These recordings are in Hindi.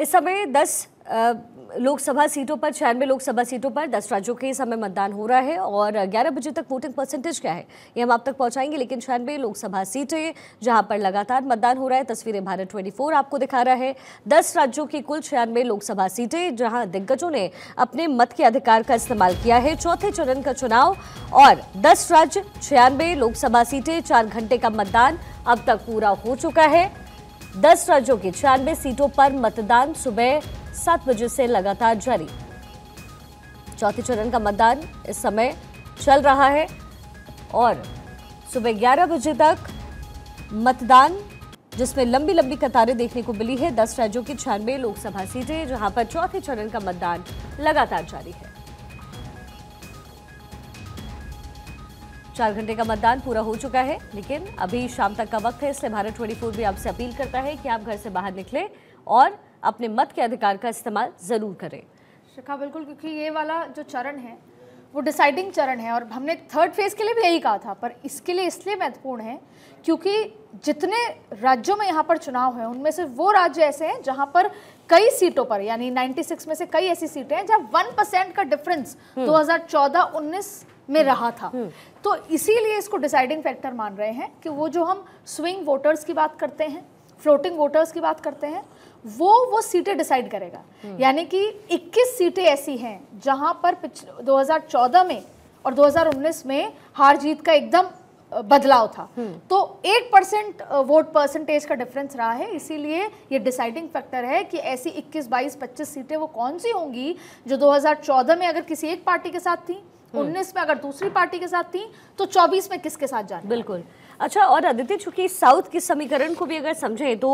इस समय दस लोकसभा सीटों पर छियानवे लोकसभा सीटों पर दस राज्यों के समय मतदान हो रहा है और 11 बजे तक वोटिंग परसेंटेज क्या है ये हम आप तक पहुंचाएंगे लेकिन छियानवे लोकसभा सीटें जहां पर लगातार मतदान हो रहा है तस्वीरें भारत 24 आपको दिखा रहा है दस राज्यों की कुल छियानवे लोकसभा सीटें जहां दिग्गजों ने अपने मत के अधिकार का इस्तेमाल किया है चौथे चरण का चुनाव और दस राज्य छियानवे लोकसभा सीटें चार घंटे का मतदान अब तक पूरा हो चुका है दस राज्यों की छियानवे सीटों पर मतदान सुबह सात बजे से लगातार जारी चौथे चरण का मतदान इस समय चल रहा है और सुबह ग्यारह बजे तक मतदान जिसमें लंबी लंबी कतारें देखने को मिली है दस राज्यों की छियानवे लोकसभा सीटें जहां पर चौथे चरण का मतदान लगातार जारी है चार घंटे का मतदान पूरा हो चुका है लेकिन अभी शाम तक का वक्त है इसलिए भारत 24 भी आपसे अपील करता है कि आप घर से बाहर निकलें और अपने मत के अधिकार का इस्तेमाल ज़रूर करें शिखा बिल्कुल क्योंकि ये वाला जो चरण है वो डिसाइडिंग चरण है और हमने थर्ड फेज़ के लिए भी यही कहा था पर इसके लिए इसलिए महत्वपूर्ण है क्योंकि जितने राज्यों में यहाँ पर चुनाव हैं उनमें से वो राज्य ऐसे हैं जहाँ पर कई सीटों पर यानी 96 में से कई ऐसी सीटें हैं जहाँ 1 परसेंट का डिफरेंस हम्म। 2014-19 में हम्म, रहा था हम्म। तो इसीलिए इसको डिसाइडिंग फैक्टर मान रहे हैं कि वो जो हम स्विंग वोटर्स की बात करते हैं फ्लोटिंग वोटर्स की बात करते हैं वो वो सीटें डिसाइड करेगा हम्म। यानी कि 21 सीटें ऐसी हैं जहां पर 2014 में और 2019 में हार जीत का एकदम बदलाव था तो एक परसेंट वोट परसेंटेज का डिफरेंस रहा है इसीलिए ये डिसाइडिंग फैक्टर है कि ऐसी 21, 22, 25 सीटें वो कौन सी होंगी जो 2014 में अगर किसी एक पार्टी के साथ थी हम्म। उन्नीस में अगर दूसरी पार्टी के साथ थी तो चौबीस में किसके साथ जाए बिल्कुल अच्छा और आदित्य चूंकि साउथ के समीकरण को भी अगर समझें तो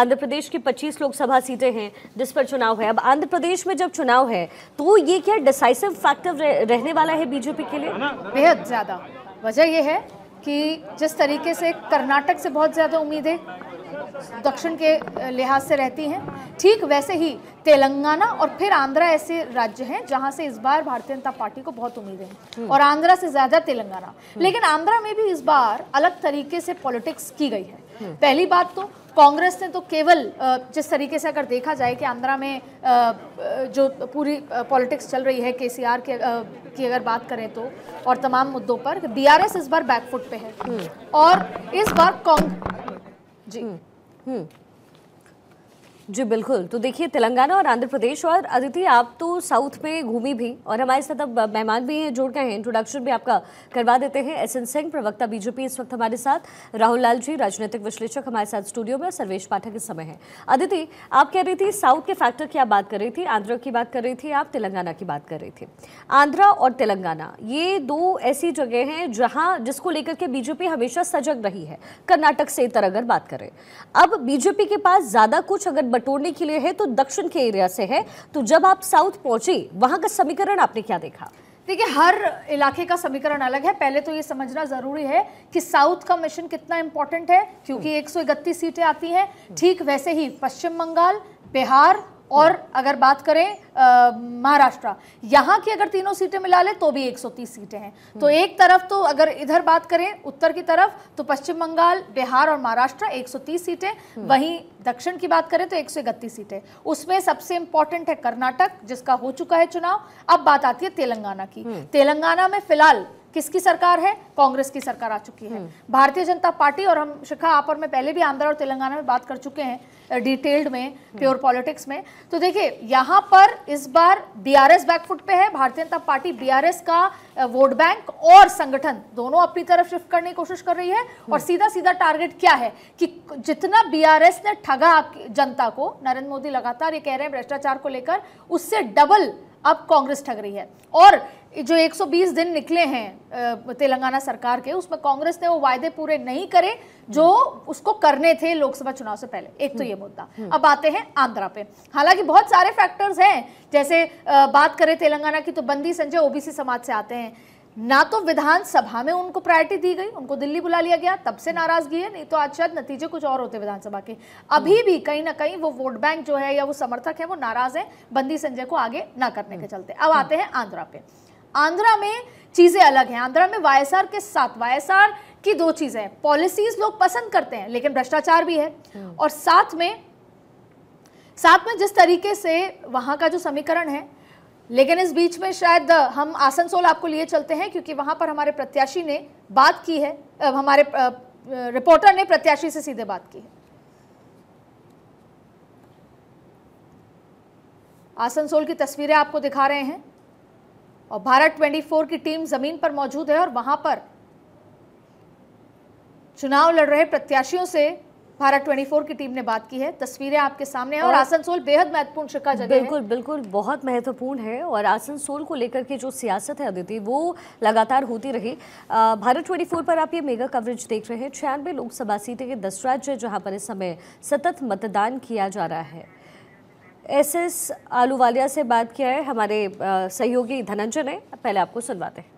आंध्र प्रदेश की 25 लोकसभा सीटें हैं जिस पर चुनाव है अब आंध्र प्रदेश में जब चुनाव है तो ये क्या डिसाइसिव फैक्टर रहने वाला है बीजेपी के लिए बेहद ज़्यादा वजह यह है कि जिस तरीके से कर्नाटक से बहुत ज़्यादा उम्मीदें दक्षिण के लिहाज से रहती हैं ठीक वैसे ही तेलंगाना और फिर आंध्रा ऐसे राज्य हैं जहां से इस बार भारतीय जनता पार्टी को बहुत उम्मीदें हैं हम्म। और आंध्रा से ज़्यादा तेलंगाना हम्म। लेकिन आंध्रा में भी इस बार अलग तरीके से पॉलिटिक्स की गई है हम्म। पहली बात तो कांग्रेस ने तो केवल जिस तरीके से अगर देखा जाए कि आंध्रा में जो पूरी पॉलिटिक्स चल रही है केसीआर के की अगर बात करें तो और तमाम मुद्दों पर बीआरएस इस बार बैकफुट पे है और इस बार 嗯嗯。जी बिल्कुल तो देखिए तेलंगाना और आंध्र प्रदेश और अदिति आप तो साउथ में घूमी भी और हमारे साथ अब मेहमान भी हैं जुड़ गए हैं इंट्रोडक्शन भी आपका करवा देते हैं एस एन सिंह प्रवक्ता बीजेपी इस वक्त हमारे साथ राहुल लाल जी राजनीतिक विश्लेषक हमारे साथ स्टूडियो में सर्वेश पाठक इस समय है अदिति आप कह रही थी साउथ के फैक्टर की आप बात कर रही थी आंध्र की बात कर रही थी आप तेलंगाना की बात कर रही थी आंध्रा और तेलंगाना ये दो ऐसी जगह हैं जहाँ जिसको लेकर के बीजेपी हमेशा सजग रही है कर्नाटक से इतर अगर बात करें अब बीजेपी के पास ज़्यादा कुछ अगर टटोरने के लिए है तो दक्षिण के एरिया से है तो जब आप साउथ पहुंचे वहां का समीकरण आपने क्या देखा देखिए हर इलाके का समीकरण अलग है पहले तो ये समझना ज़रूरी है कि साउथ का मिशन कितना इंपॉर्टेंट है क्योंकि हम्म। एक सीटें आती हैं ठीक वैसे ही पश्चिम बंगाल बिहार और अगर बात करें महाराष्ट्र यहाँ की अगर तीनों सीटें मिला ले तो भी 130 सीटें हैं तो हम्म। एक तरफ तो अगर इधर बात करें उत्तर की तरफ तो पश्चिम बंगाल बिहार और महाराष्ट्र 130 सीटें हम्म। वहीं दक्षिण की बात करें तो एक सीटें उसमें सबसे इंपॉर्टेंट है कर्नाटक जिसका हो चुका है चुनाव अब बात आती है तेलंगाना की हम्म। तेलंगाना में फिलहाल किसकी सरकार है कांग्रेस की सरकार आ चुकी है हम्म। भारतीय जनता पार्टी और हम शिखा और मैं पहले भी आंध्र और तेलंगाना में बात कर चुके हैं डिटेल्ड में हम्म। प्योर पॉलिटिक्स में तो देखिए यहां पर इस बार बीआरएस बैकफुट पे है भारतीय जनता पार्टी बीआरएस का वोट बैंक और संगठन दोनों अपनी तरफ शिफ्ट करने की कोशिश कर रही है और हम्म। सीधा सीधा टारगेट क्या है कि जितना बीआरएस ने ठगा जनता को नरेंद्र मोदी लगातार ये कह रहे हैं भ्रष्टाचार को लेकर उससे डबल अब कांग्रेस ठग रही है और जो 120 दिन निकले हैं तेलंगाना सरकार के उसमें कांग्रेस ने वो वायदे पूरे नहीं करे जो उसको करने थे लोकसभा चुनाव से पहले एक तो ये मुद्दा हम्म। अब आते हैं आंध्रा पे हालांकि बहुत सारे फैक्टर्स हैं जैसे बात करें तेलंगाना की तो बंदी संजय ओबीसी समाज से आते हैं ना तो विधानसभा में उनको प्रायोरिटी दी गई उनको दिल्ली बुला लिया गया तब से नाराजगी है नहीं तो आज शायद नतीजे कुछ और होते विधानसभा के अभी भी कहीं ना कहीं वो वोट बैंक जो है या वो समर्थक है वो नाराज है बंदी संजय को आगे ना करने के चलते अब आते हैं आंध्रा पे आंध्रा में चीजें अलग हैं आंध्रा में वाईएसआर के साथ वाईएसआर की दो चीजें हैं पॉलिसीज लोग पसंद करते हैं लेकिन भ्रष्टाचार भी है हम्म। और साथ में साथ में जिस तरीके से वहां का जो समीकरण है लेकिन इस बीच में शायद हम आसनसोल आपको लिए चलते हैं क्योंकि वहां पर हमारे प्रत्याशी ने बात की है हमारे रिपोर्टर ने प्रत्याशी से सीधे बात की है आसनसोल की तस्वीरें आपको दिखा रहे हैं और भारत 24 की टीम ज़मीन पर मौजूद है और वहां पर चुनाव लड़ रहे प्रत्याशियों से भारत 24 की टीम ने बात की है तस्वीरें आपके सामने हैं और, और आसनसोल बेहद महत्वपूर्ण शिक्षा जगह बिल्कुल है। बिल्कुल बहुत महत्वपूर्ण है और आसनसोल को लेकर के जो सियासत है अदिति वो लगातार होती रही भारत 24 पर आप ये मेगा कवरेज देख रहे हैं छियानवे लोकसभा सीटें के दस राज्य जहाँ पर इस समय सतत मतदान किया जा रहा है एस एस आलूवालिया से बात किया है हमारे सहयोगी धनंजय ने पहले आपको सुनवाते हैं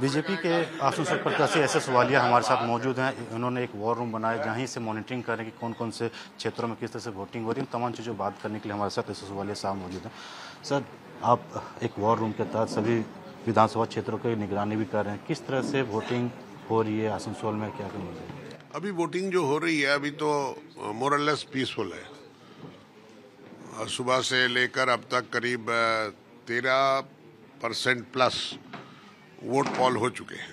बीजेपी के आंसू प्रत्याशी एस ऐसे वालिया हमारे साथ मौजूद हैं उन्होंने एक वॉर रूम बनाया जहाँ से मॉनिटरिंग करें कि कौन कौन से क्षेत्रों में किस तरह से वोटिंग हो रही है तमाम चीज़ों बात करने के लिए हमारे साथ ऐसे वालिया साहब मौजूद हैं सर आप एक वॉर रूम के तहत सभी विधानसभा क्षेत्रों की निगरानी भी कर रहे हैं किस तरह से वोटिंग हो रही है आसनसोल में क्या कम अभी वोटिंग जो हो रही है अभी तो मोरलेस पीसफुल है सुबह से लेकर अब तक करीब तेरह परसेंट प्लस वोट पॉल हो चुके हैं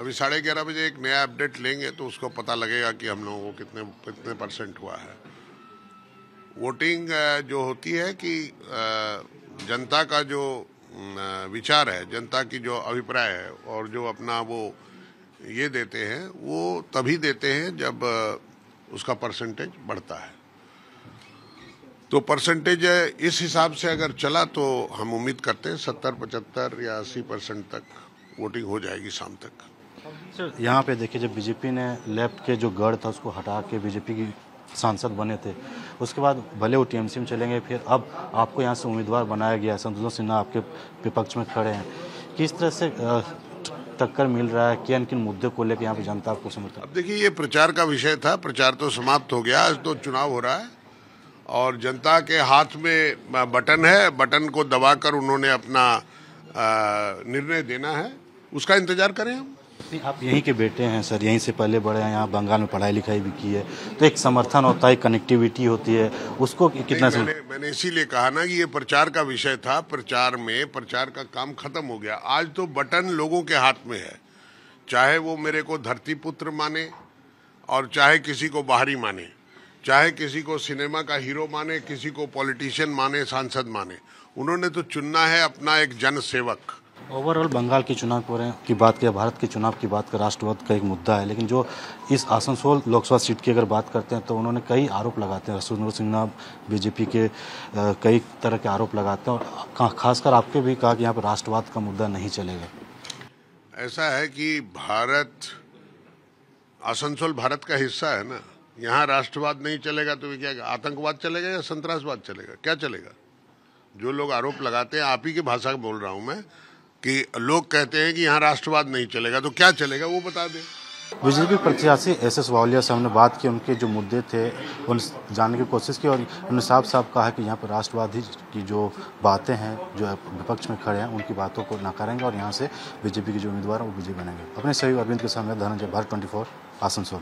अभी साढ़े ग्यारह बजे एक नया अपडेट लेंगे तो उसको पता लगेगा कि हम लोगों को कितने कितने परसेंट हुआ है वोटिंग जो होती है कि जनता का जो विचार है जनता की जो अभिप्राय है और जो अपना वो ये देते हैं वो तभी देते हैं जब उसका परसेंटेज बढ़ता है तो परसेंटेज इस हिसाब से अगर चला तो हम उम्मीद करते हैं सत्तर पचहत्तर या अस्सी परसेंट तक वोटिंग हो जाएगी शाम तक सर यहाँ पे देखिए जब बीजेपी ने लेफ्ट के जो गढ़ था उसको हटा के बीजेपी की सांसद बने थे उसके बाद भले वो टीएमसी में चले गए फिर अब आपको यहाँ से उम्मीदवार बनाया गया संतोष सिन्हा आपके विपक्ष में खड़े हैं किस तरह से टक्कर मिल रहा है किन किन मुद्दे को लेकर यहाँ पे जनता आपको समझता अब देखिए ये प्रचार का विषय था प्रचार तो समाप्त हो गया आज तो चुनाव हो रहा है और जनता के हाथ में बटन है बटन को दबाकर उन्होंने अपना निर्णय देना है उसका इंतजार करें हम आप यहीं के बेटे हैं सर यहीं से पहले बड़े हैं यहाँ बंगाल में पढ़ाई लिखाई भी की है तो एक समर्थन होता है कनेक्टिविटी होती है उसको कितना मैंने, मैंने इसीलिए कहा ना कि ये प्रचार का विषय था प्रचार में प्रचार का काम खत्म हो गया आज तो बटन लोगों के हाथ में है चाहे वो मेरे को धरती पुत्र माने और चाहे किसी को बाहरी माने चाहे किसी को सिनेमा का हीरो माने किसी को पॉलिटिशियन माने सांसद माने उन्होंने तो चुनना है अपना एक जनसेवक ओवरऑल बंगाल के चुनाव की बात किया भारत के चुनाव की बात कर राष्ट्रवाद का एक मुद्दा है लेकिन जो इस आसनसोल लोकसभा सीट की अगर बात करते हैं तो उन्होंने कई आरोप लगाते हैं रसूल सिन्हा बीजेपी के कई तरह के आरोप लगाते हैं और खासकर आपके भी कहा कि यहाँ पर राष्ट्रवाद का मुद्दा नहीं चलेगा ऐसा है कि भारत आसनसोल भारत का हिस्सा है ना यहाँ राष्ट्रवाद नहीं चलेगा तो क्या आतंकवाद चलेगा या संतरासवाद चलेगा क्या चलेगा जो लोग आरोप लगाते हैं आप ही की भाषा बोल रहा हूँ मैं कि लोग कहते हैं कि यहाँ राष्ट्रवाद नहीं चलेगा तो क्या चलेगा वो बता दें बीजेपी प्रत्याशी एस एस वालिया से हमने बात की उनके जो मुद्दे थे उन जानने की कोशिश की और उन्होंने साफ साफ कहा कि यहाँ पर राष्ट्रवादी की जो बातें हैं जो विपक्ष में खड़े हैं उनकी बातों को नकारेंगे और यहाँ से बीजेपी के जो उम्मीदवार हैं वो बीजेपी बनेंगे अपने सहयोग अरविंद के सामने धनंजय भारत ट्वेंटी फोर आसनसोल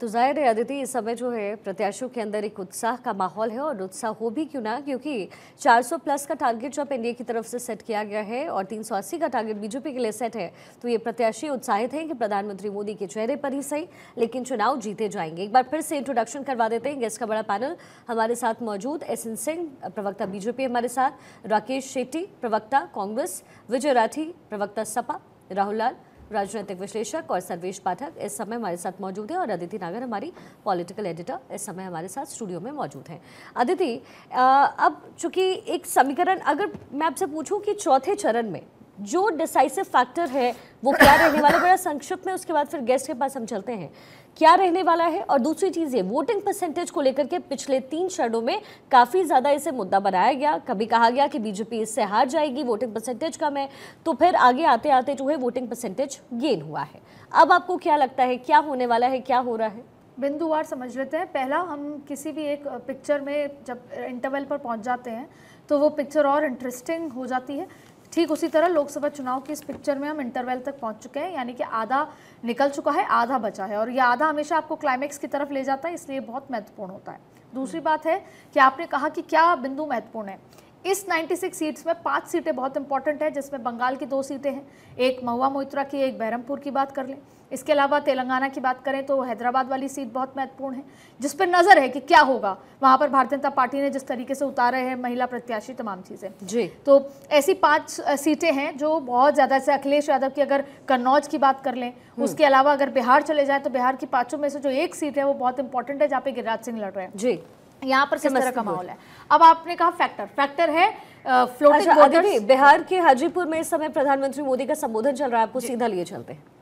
तो जाहिर है अदिति इस समय जो है प्रत्याशियों के अंदर एक उत्साह का माहौल है और उत्साह हो भी क्यों ना क्योंकि 400 प्लस का टारगेट जो एनडीए की तरफ से सेट किया गया है और 380 का टारगेट बीजेपी के लिए सेट है तो ये प्रत्याशी उत्साहित हैं कि प्रधानमंत्री मोदी के चेहरे पर ही सही लेकिन चुनाव जीते जाएंगे एक बार फिर से इंट्रोडक्शन करवा देते हैं गेस्ट का बड़ा पैनल हमारे साथ मौजूद एस एन सिंह प्रवक्ता बीजेपी हमारे साथ राकेश शेट्टी प्रवक्ता कांग्रेस विजय राठी प्रवक्ता सपा राहुल लाल राजनीतिक विश्लेषक और सर्वेश पाठक इस समय हमारे साथ मौजूद हैं और अदिति नागर हमारी पॉलिटिकल एडिटर इस समय हमारे साथ स्टूडियो में मौजूद हैं अदिति अब चूंकि एक समीकरण अगर मैं आपसे पूछूं कि चौथे चरण में जो डिसाइसिव फैक्टर है वो क्या रहने वाला बड़ा संक्षिप्त में उसके बाद फिर गेस्ट के पास हम चलते हैं क्या रहने वाला है और दूसरी चीज़ ये वोटिंग परसेंटेज को लेकर के पिछले तीन चरणों में काफ़ी ज़्यादा इसे मुद्दा बनाया गया कभी कहा गया कि बीजेपी इससे हार जाएगी वोटिंग परसेंटेज कम है तो फिर आगे आते आते जो है वोटिंग परसेंटेज गेन हुआ है अब आपको क्या लगता है क्या होने वाला है क्या हो रहा है बिंदुवार समझ लेते हैं पहला हम किसी भी एक पिक्चर में जब इंटरवल पर पहुंच जाते हैं तो वो पिक्चर और इंटरेस्टिंग हो जाती है ठीक उसी तरह लोकसभा चुनाव की इस पिक्चर में हम इंटरवल तक पहुंच चुके हैं यानी कि आधा निकल चुका है आधा बचा है और ये आधा हमेशा आपको क्लाइमैक्स की तरफ ले जाता है इसलिए बहुत महत्वपूर्ण होता है दूसरी बात है कि आपने कहा कि क्या बिंदु महत्वपूर्ण है इस 96 सीट्स में पांच सीटें बहुत इंपॉर्टेंट है जिसमें बंगाल की दो सीटें हैं एक महुआ मोहित्रा की एक बहरमपुर की बात कर लें इसके अलावा तेलंगाना की बात करें तो हैदराबाद वाली सीट बहुत महत्वपूर्ण है जिस पर नज़र है कि क्या होगा वहां पर भारतीय जनता पार्टी ने जिस तरीके से उतारे हैं महिला प्रत्याशी तमाम चीज़ें जी तो ऐसी पांच सीटें हैं जो बहुत ज़्यादा से अखिलेश यादव की अगर कन्नौज की बात कर लें हम्म। उसके अलावा अगर बिहार चले जाए तो बिहार की पांचों में से जो एक सीट है वो बहुत इंपॉर्टेंट है जहाँ पे गिरिराज सिंह लड़ रहे हैं जी यहाँ पर किस तरह का माहौल है अब आपने कहा फैक्टर फैक्टर है फ्लोटिंग अच्छा, बिहार के हाजीपुर में इस समय प्रधानमंत्री मोदी का संबोधन चल रहा है आपको सीधा लिए चलते हैं